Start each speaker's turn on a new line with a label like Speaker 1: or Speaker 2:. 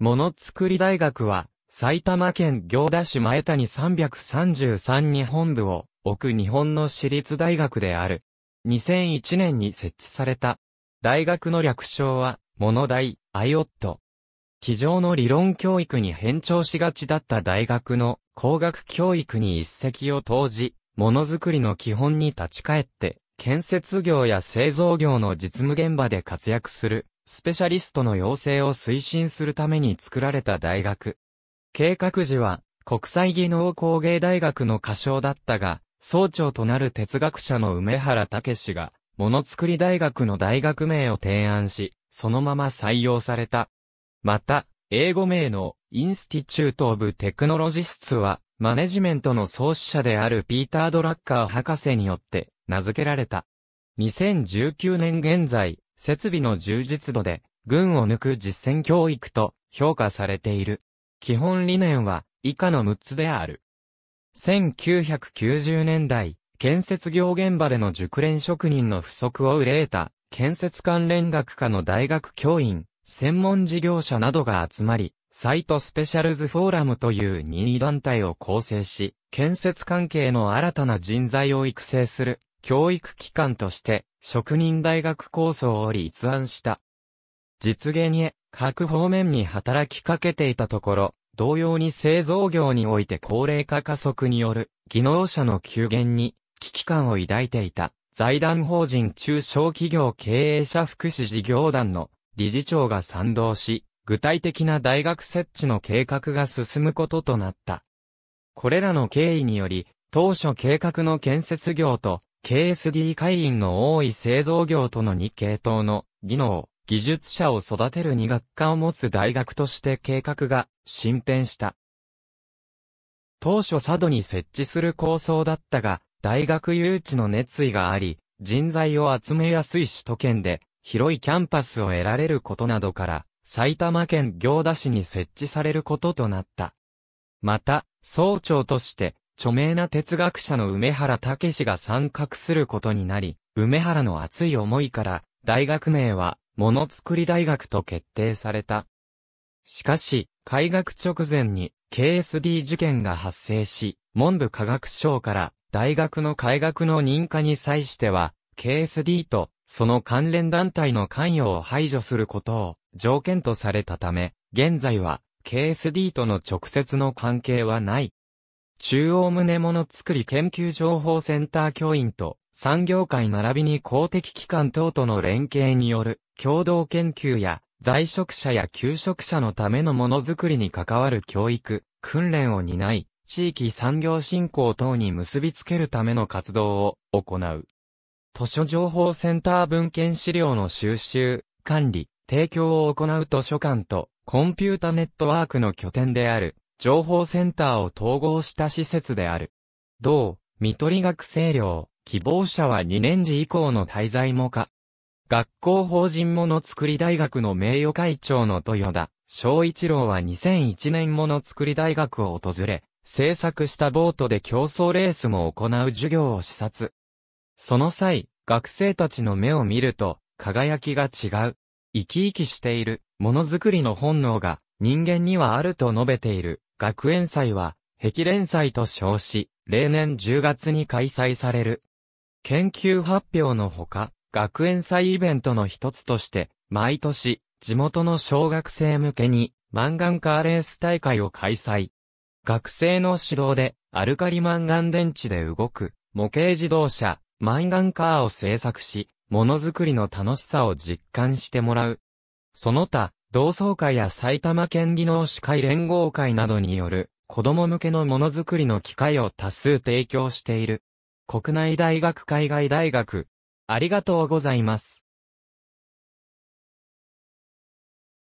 Speaker 1: ものつくり大学は、埼玉県行田市前谷333に本部を置く日本の私立大学である。2001年に設置された。大学の略称は、モノ大、アイオット。机上の理論教育に変調しがちだった大学の工学教育に一石を投じ、ものづくりの基本に立ち返って、建設業や製造業の実務現場で活躍するスペシャリストの養成を推進するために作られた大学。計画時は、国際技能工芸大学の歌唱だったが、総長となる哲学者の梅原武が、ものづくり大学の大学名を提案し、そのまま採用された。また、英語名のインスティチュート・オブ・テクノロジスツは、マネジメントの創始者であるピーター・ドラッカー博士によって名付けられた。2019年現在、設備の充実度で、群を抜く実践教育と評価されている。基本理念は以下の6つである。1990年代、建設業現場での熟練職人の不足を憂えた、建設関連学科の大学教員、専門事業者などが集まり、サイトスペシャルズフォーラムという任意団体を構成し、建設関係の新たな人材を育成する教育機関として職人大学構想を立案した。実現へ各方面に働きかけていたところ、同様に製造業において高齢化加速による技能者の急減に危機感を抱いていた財団法人中小企業経営者福祉事業団の理事長が賛同し、具体的な大学設置の計画が進むこととなった。これらの経緯により、当初計画の建設業と KSD 会員の多い製造業との2系統の技能、技術者を育てる2学科を持つ大学として計画が進展した。当初佐渡に設置する構想だったが、大学誘致の熱意があり、人材を集めやすい首都圏で広いキャンパスを得られることなどから、埼玉県行田市に設置されることとなった。また、総長として、著名な哲学者の梅原武が参画することになり、梅原の熱い思いから、大学名は、ものづくり大学と決定された。しかし、開学直前に KSD 事件が発生し、文部科学省から大学の開学の認可に際しては、KSD とその関連団体の関与を排除することを条件とされたため、現在は KSD との直接の関係はない。中央胸物作り研究情報センター教員と、産業界並びに公的機関等との連携による共同研究や在職者や求職者のためのものづくりに関わる教育、訓練を担い、地域産業振興等に結びつけるための活動を行う。図書情報センター文献資料の収集、管理、提供を行う図書館とコンピュータネットワークの拠点である情報センターを統合した施設である。同、見取り学生寮、希望者は2年次以降の滞在も可。学校法人もの作くり大学の名誉会長の豊田、昭一郎は2001年もの作くり大学を訪れ、制作したボートで競争レースも行う授業を視察。その際、学生たちの目を見ると、輝きが違う。生き生きしている、ものづくりの本能が、人間にはあると述べている。学園祭は、壁連祭と称し、例年10月に開催される。研究発表のほか、学園祭イベントの一つとして、毎年、地元の小学生向けに、マンガンカーレース大会を開催。学生の指導で、アルカリマンガン電池で動く、模型自動車、マンガンカーを製作し、ものづくりの楽しさを実感してもらう。その他、同窓会や埼玉県技能士会連合会などによる子供向けのものづくりの機会を多数提供している。国内大学海外大学。ありがとうございます。